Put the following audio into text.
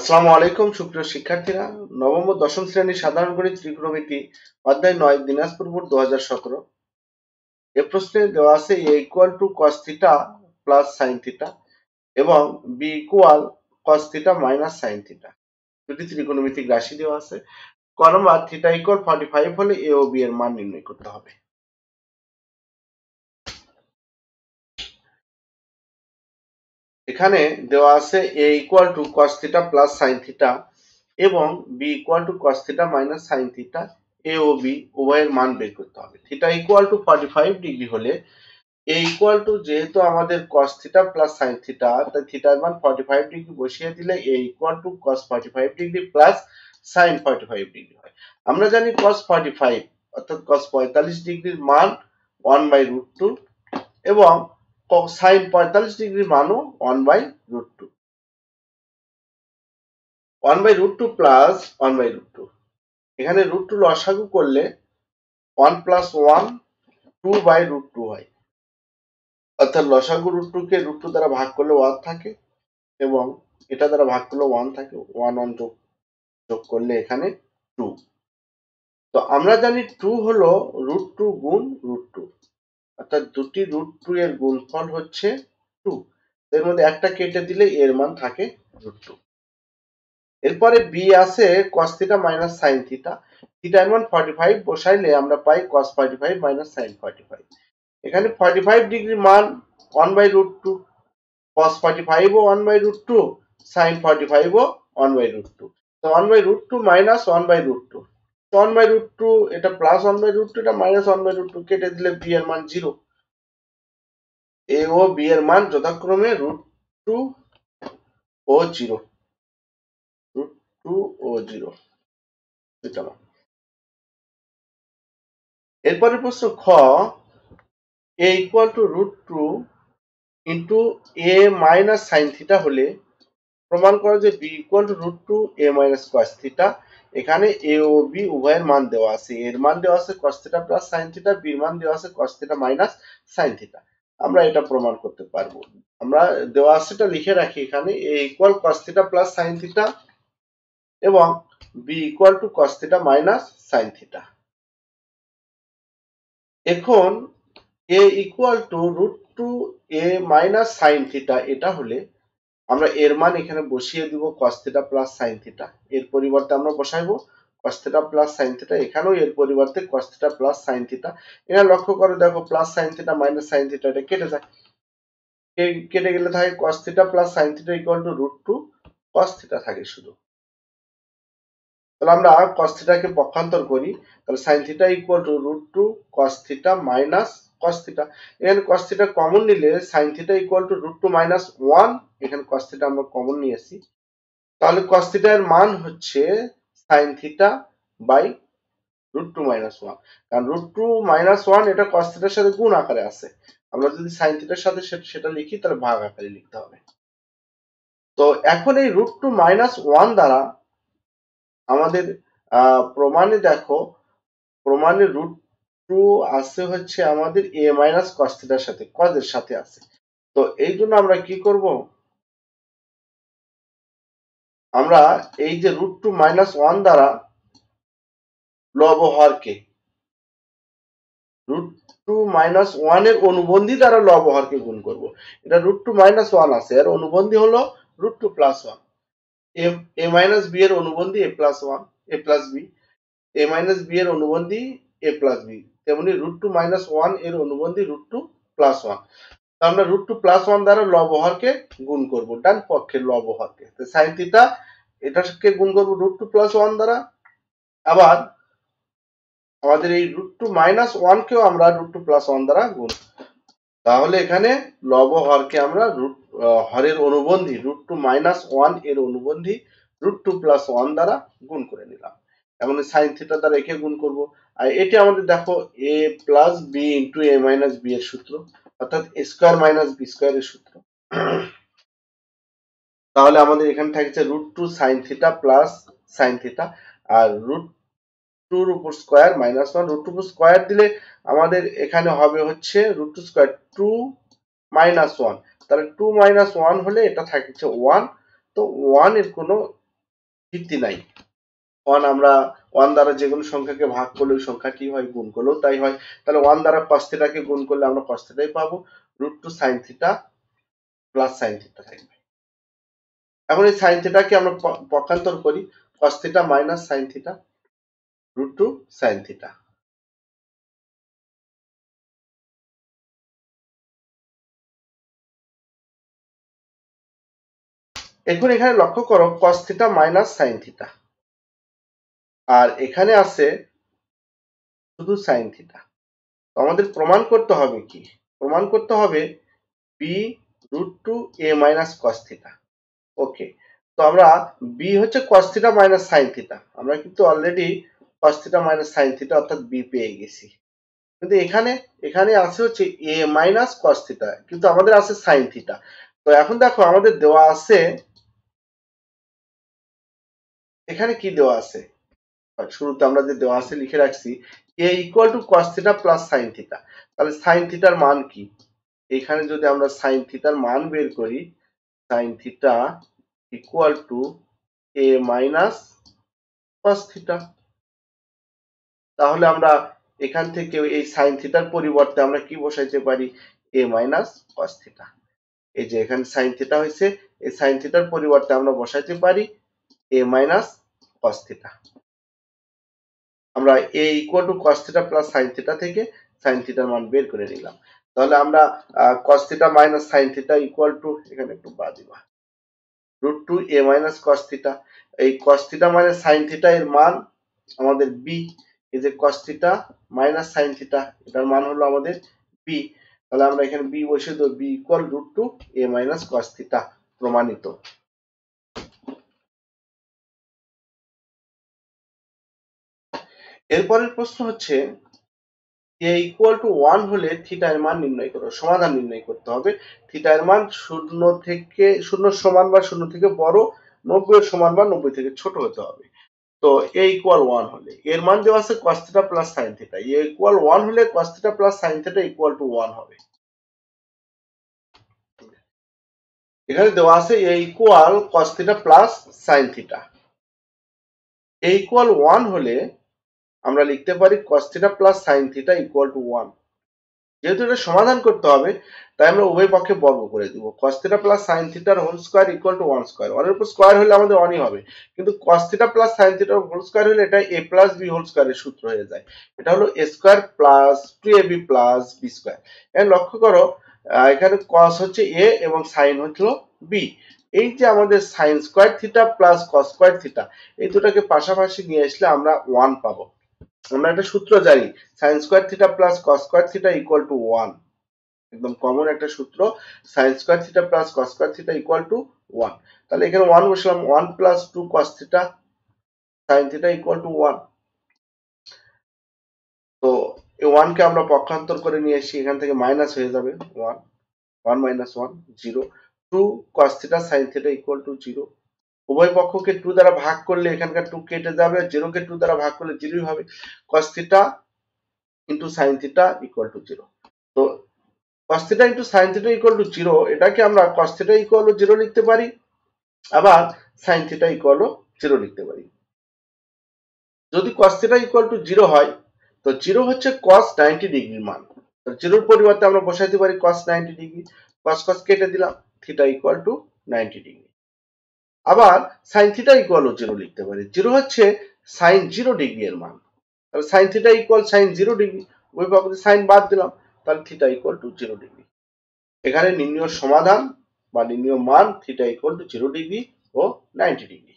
আসসালামু আলাইকুম সুপ্রিয় শিক্ষার্থীরা নবম ও দশম শ্রেণীর সাধারণ গণিত ত্রিকোণমিতি অধ্যায় নয় দিনাজপুর বোর্ড দু হাজার সতেরো এ প্রশ্নে দেওয়া আছে A equal to cos theta plus sine theta এবং B equal cos theta minus sine theta দুটি ত্রিকোণমিতিক রাশি দেওয়া আছে ক number theta equal forty five হলে এ ও বি এর মান নির্ণয় করতে হবে এখানে দেওয়া আছে A equal to cos theta plus sine theta এবং B equal to cos theta minus sine theta A ও বি উভয়ের মান বের করতে হবে theta equal to forty five degree হলে এ ইকুয়াল টু যেহেতু আমাদের cos theta plus sine theta তাই থিটার মান ফর্টি ফাইভ ডিগ্রি বসিয়ে দিলে A equal to cos forty five degree plus sine forty five degree হয় আমরা জানি কস ফর্টি ফাইভ অর্থাৎ কস পঁয়তাল্লিশ ডিগ্রির মান ওয়ান বাই রুট টু এবং সাইন পঁয়তাল্লিশ ডিগ্রি মানও one by root two one by root two plus one by root two এখানে রুট টু লসাগু করলে one plus one two by root two হয় অর্থাৎ লসাগু রুট টুকে রুট টু দ্বারা ভাগ করলে ওয়ান থাকে এবং এটা দ্বারা ভাগ করলে ওয়ান থাকে ওয়ান ওয়ান যোগ যোগ করলে এখানে টু তো আমরা জানি টু হলো রুট টু গুণ রুট টু অর্থাৎ দুটি রুট টু এর গুণফল হচ্ছে টু এর মধ্যে একটা কেটে দিলে এর মান থাকে রুট টু এরপরে বি আছে cos theta minus sine theta থিটার মান ফর্টি ফাইভ বসাইলে আমরা পাই cos forty five minus sine forty five এখানে ফর্টি ফাইভ ডিগ্রি মান one by root two cos forty five ও one by root two sine forty five ও one by root two তো one by root two minus one by root two one by root two এটা plus one by root two এটা minus one by root two কেটে দিলে B এর মান zero এ ও B এর মান যথাক্রমে রুট টু ও জিরো রুট টু ও জিরো এরপরে প্রশ্ন খ A equal to root two into A minus sine theta হলে প্রমাণ করো যে B equal to root two A minus cos theta এখানে এ ও বি উভয়ের মান দেওয়া আছে এর মান দেওয়া আছে cos θ প্লাস sin θ বির মান দেওয়া আছে cos θ মাইনাস sin θ আমরা এটা প্রমাণ করতে পারবো আমরা দেওয়া আছে এটা লিখে রাখি এখানে a equal cos θ plus sin θ এবং b equal to cos θ minus sin θ এখন a equal to root two a minus sin θ এটা হলে আমরা এর মান এখানে বসিয়ে দিব cos theta plus sin theta এর পরিবর্তে আমরা বসাইবো cos theta plus sin theta এখানেও এর পরিবর্তে cos theta plus sin theta এটা লক্ষ্য করে দেখো plus sin theta minus sin theta এটা কেটে যায় কেটে গেলে থাকে cos theta plus sin theta equal to root two cos theta থাকে শুধু তাহলে আমরা cos থিটাকে পক্ষান্তর করি তাহলে sin theta equal to root two cos theta minus cos theta এখানে cos থিটা কমন নিলে sin theta equal to root two minus one এখানে cos theta আমরা কমন নিয়েছি তাহলে cos থিটা এর মান হচ্ছে sin theta by root two minus one কারণ রুট টু মাইনাস ওয়ান এটা cos থিটার সাথে গুণ আকারে আছে আমরা যদি sin থিটার সাথে সেটা লিখি তাহলে ভাগ আকারে লিখতে হবে তো এখন এই রুট টু মাইনাস ওয়ান দ্বারা আমাদের প্রমাণে দেখো প্রমাণে রুট টু আছে হচ্ছে আমাদের এ মাইনাস কস্থিটার সাথে cos এর সাথে আছে তো এইজন্য আমরা কি করব আমরা এই যে রুট টু মাইনাস ওয়ান দ্বারা লব কে রুট টু মাইনাস এর অনুবন্ধী দ্বারা লব কে গুণ করবো এটা রুট টু মাইনাস ওয়ান আছে আর অনুবন্ধী হলো root two plus one A minus B এর অনুবন্ধী A plus one A plus B A minus B এর অনুবন্ধী এ প্লাস বি তেমনি রুট টু মাইনাস ওয়ান এর অনুবন্ধী রুট টু প্লাস ওয়ান তো আমরা রুট টু প্লাস ওয়ান দ্বারা লব হরকে গুণ করব ডান পক্ষের লব হরকে তো সাইন থিটা এটাকে গুণ করব রুট টু প্লাস ওয়ান দ্বারা আবার আমাদের এই রুট টু মাইনাস ওয়ান কেও আমরা রুট টু প্লাস ওয়ান দ্বারা গুণ তাহলে এখানে লব হরকে আমরা রুট হরের অনুবন্ধী রুট টু মাইনাস ওয়ান এর অনুবন্ধী রুট টু প্লাস ওয়ান দ্বারা গুণ করে নিলাম এখন সাইন থিটা দ্বারা একে গুণ করবো আর এটি আমাদের দেখো A plus B into A minus B এর সূত্র অর্থাৎ A square minus B square এর সূত্র তাহলে আমাদের এখানে থাকছে root two sine theta plus sine theta আর রুট টুর উপর square minus one root two square দিলে আমাদের এখানে হবে হচ্ছে root two square two minus one তাহলে টু মাইনাস ওয়ান হলে এটা থাকছে ওয়ান তো ওয়ান এর কোনো ভিত্তি নাই ওয়ান আমরা ওয়ান দ্বারা যে কোনো সংখ্যাকে ভাগ করলে ওই সংখ্যাটি হয় গুণ করলেও তাই হয় তাহলে ওয়ান দ্বারা পাঁচ থিটাকে গুণ করলে আমরা পাঁচ থিটাই পাবো root two sine theta plus sine theta থাকবে এখন এই সাইন থিটাকে আমরা পক্ষান্তর করি cos theta minus sine theta root two sine theta এখন এখানে লক্ষ্য করো cos theta minus sine theta আর এখানে আছে শুধু সাইন থিটা তো আমাদের প্রমাণ করতে হবে কি প্রমাণ করতে হবে B root two A minus cos theta okay তো আমরা বি হচ্ছে cos theta minus sine theta আমরা কিন্তু already cos theta minus sine theta অর্থাৎ বি পেয়ে গেছি কিন্তু এখানে এখানে আছে হচ্ছে এ মাইনাস কস থিটা কিন্তু আমাদের আছে সাইন থিটা তো এখন দেখো আমাদের দেওয়া আছে এখানে কি দেওয়া আছে শুরুতে আমরা যে দেওয়া আছে লিখে রাখছি A equal to cos theta plus sine theta তাহলে সাইন থিটার মান কি এখানে যদি আমরা সাইন থিটার মান বের করি sine theta equal to A minus cos theta তাহলে আমরা এখান থেকে এই সাইন থিটার পরিবর্তে আমরা কি বসাইতে পারি এ মাইনাস কস থিটা এই যে এখানে সাইন থিটা হয়েছে এই সাইন থিটার পরিবর্তে আমরা বসাইতে পারি এ মাইনাস কস থিটা আমরা A equal to cos theta plus sin theta থেকে sin থিটার মান বের করে নিলাম তাহলে আমরা cos theta minus sin theta equal to এখানে একটু বাদ দিব root two A minus cos theta এই cos theta minus sin theta এর মান আমাদের বি এই যে cos theta minus sin theta এটার মান হলো আমাদের বি তাহলে আমরা এখানে বি বসিয়ে দেব B equal root two A minus cos theta প্রমাণিত এরপরের প্রশ্ন হচ্ছে এ ইকুয়াল টু ওয়ান হলে থিটা এর মান নির্ণয় করো সমাধান নির্ণয় করতে হবে থিটা এর মান শূন্য থেকে শূন্য সমান বা শূন্য থেকে বড় নব্বই এর সমান বা নব্বই থেকে ছোট হতে হবে তো এ ইকুয়াল ওয়ান হলে এর মান দেওয়া আছে cos plus sin θ A equal one হলে cos plus sin θ equal to one হবে এখানে দেওয়া আছে A equal cos plus sin theta A equal one হলে আমরা লিখতে পারি cos theta plus sine theta equal to one যেহেতু এটা সমাধান করতে হবে তাই আমরা উভয় পক্ষে বর্গ করে দিব cos theta প্লাস সাইন থিটার whole square equal to one square 1 উপর স্কোয়ার হলে আমাদের 1ই হবে কিন্তু কস থিটা প্লাস সাইন থিটার হোল স্কোয়ার হলে এটা এ প্লাস বি হোল স্কোয়ারের সূত্র হয়ে যায় এটা হলো a square plus B plus B square এর লক্ষ্য করো এখানে কস হচ্ছে এ এবং সাইন হলো বি এই যে আমাদের sine square theta plus cos square theta এই দুটাকে পাশাপাশি নিয়ে আসলে আমরা ওয়ান পাবো আমরা একটা সূত্র জানি sine square theta plus cos square theta equal to one একদম কমন একটা সূত্র sine square theta plus cos square theta equal to one তাহলে এখানে ওয়ান বসলাম one plus two cos theta sine theta equal to one তো এই ওয়ানকে আমরা পক্ষান্তর করে নিয়ে আসি এখান থেকে মাইনাস হয়ে যাবে one one minus one zero two cos theta sine theta equal to zero উভয় পক্ষকে টু দ্বারা ভাগ করলে এখানকার টু কেটে যাবে জিরো কে টু দ্বারা ভাগ করলে জিরোই হবে cos theta into sine theta equal to zero তো cos theta into sine theta equal to zero এটাকে আমরা কস থিটা ইকুয়াল জিরো লিখতে পারি আবার সাইন থিটা ইকুয়াল জিরো লিখতে পারি যদি cos theta equal to zero হয় তো জিরো হচ্ছে কস নাইনটি ডিগ্রির মান তো জিরোর পরিবর্তে আমরা বসাইতে পারি কস নাইনটি ডিগ্রি কস কস কেটে দিলাম theta equal to ninety degree আবার সাইন থিটা ইকুয়াল ও জিরো লিখতে পারি জিরো হচ্ছে সাইন জিরো ডিগ্রি এর মান তাহলে sine theta equal sine zero degree ওই বাবদে সাইন বাদ দিলাম তাহলে theta equal to zero degree এখানে নিম্নীয় সমাধান বা নিম্নীয় মান theta equal to zero degree ও নাইনটি ডিগ্রি